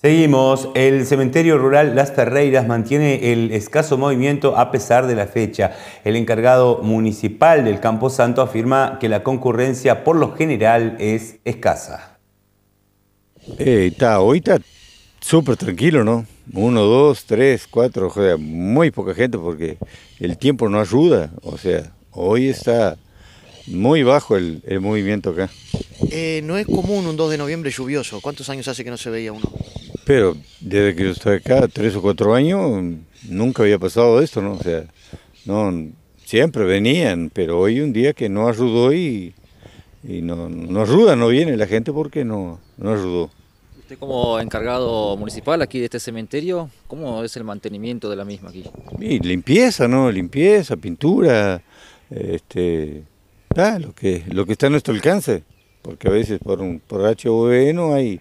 Seguimos. El cementerio rural Las Terreiras mantiene el escaso movimiento a pesar de la fecha. El encargado municipal del Campo Santo afirma que la concurrencia por lo general es escasa. está, eh, hoy está súper tranquilo, ¿no? Uno, dos, tres, cuatro, o muy poca gente porque el tiempo no ayuda. O sea, hoy está muy bajo el, movimiento acá. Eh, no es común un 2 de noviembre lluvioso. ¿Cuántos años hace que no se veía uno? Pero desde que yo estoy acá, tres o cuatro años, nunca había pasado esto, ¿no? O sea, no, siempre venían, pero hoy un día que no ayudó y, no, no ayuda, no viene la gente porque no, no ayudó. Usted como encargado municipal aquí de este cementerio, ¿cómo es el mantenimiento de la misma aquí? Y limpieza, ¿no? Limpieza, pintura, este, ah, lo, que, lo que está a nuestro alcance, porque a veces por un por HV e no hay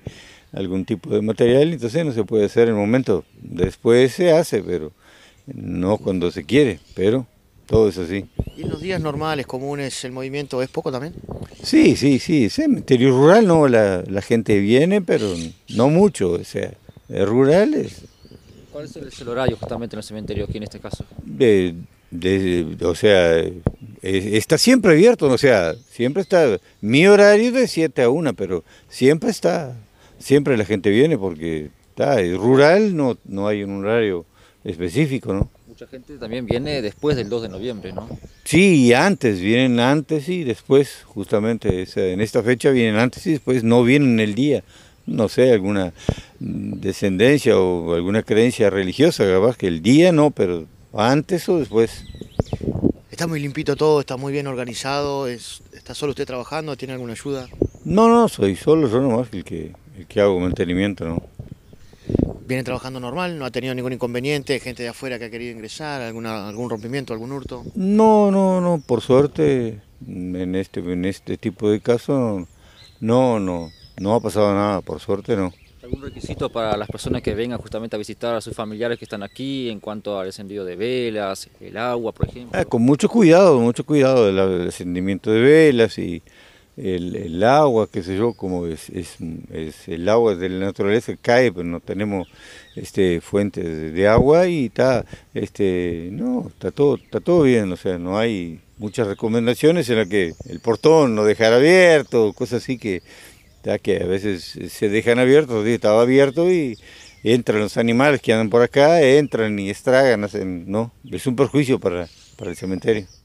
algún tipo de material, entonces no se puede hacer en el momento. Después se hace, pero no cuando se quiere, pero todo es así. ¿Y los días normales, comunes, el movimiento es poco también? Sí, sí, sí. Cementerio rural, no, la, la gente viene, pero no mucho. O sea, rural es. ¿Cuál es el horario justamente en el cementerio aquí en este caso? o sea, está siempre abierto, o sea, siempre está. Mi horario es de 7 a 1, pero siempre está siempre la gente viene porque está, rural, no, no hay un horario específico, ¿no? Mucha gente también viene después del 2 de noviembre, ¿no? Sí, y antes, vienen antes y después, justamente en esta fecha vienen antes y después, no vienen el día. No sé, alguna descendencia o alguna creencia religiosa, capaz que el día no, pero antes o después. Está muy limpito todo, está muy bien organizado, es, está solo usted trabajando, tiene alguna ayuda. No, no, soy solo, yo nomás el que qué hago? ¿Mantenimiento, no? Viene trabajando normal, no ha tenido ningún inconveniente, gente de afuera que ha querido ingresar, alguna, algún rompimiento, algún hurto. No, no, no, por suerte en este, en este tipo de casos no, no, no ha pasado nada, por suerte no. ¿Algún requisito para las personas que vengan justamente a visitar a sus familiares que están aquí en cuanto al encendido de velas, el agua, por ejemplo? Ah, con mucho cuidado, mucho cuidado del encendimiento de velas y el, agua, que sé yo, como es, el agua de la naturaleza cae, pero no tenemos este, fuentes de, agua y está, este, no, está todo, está todo bien, o sea, no hay muchas recomendaciones en las que el portón no dejar abierto, cosas así que, ya que a veces se dejan abiertos, estaba abierto y entran los animales que andan por acá, entran y estragan, hacen, no, es un perjuicio para, para el cementerio.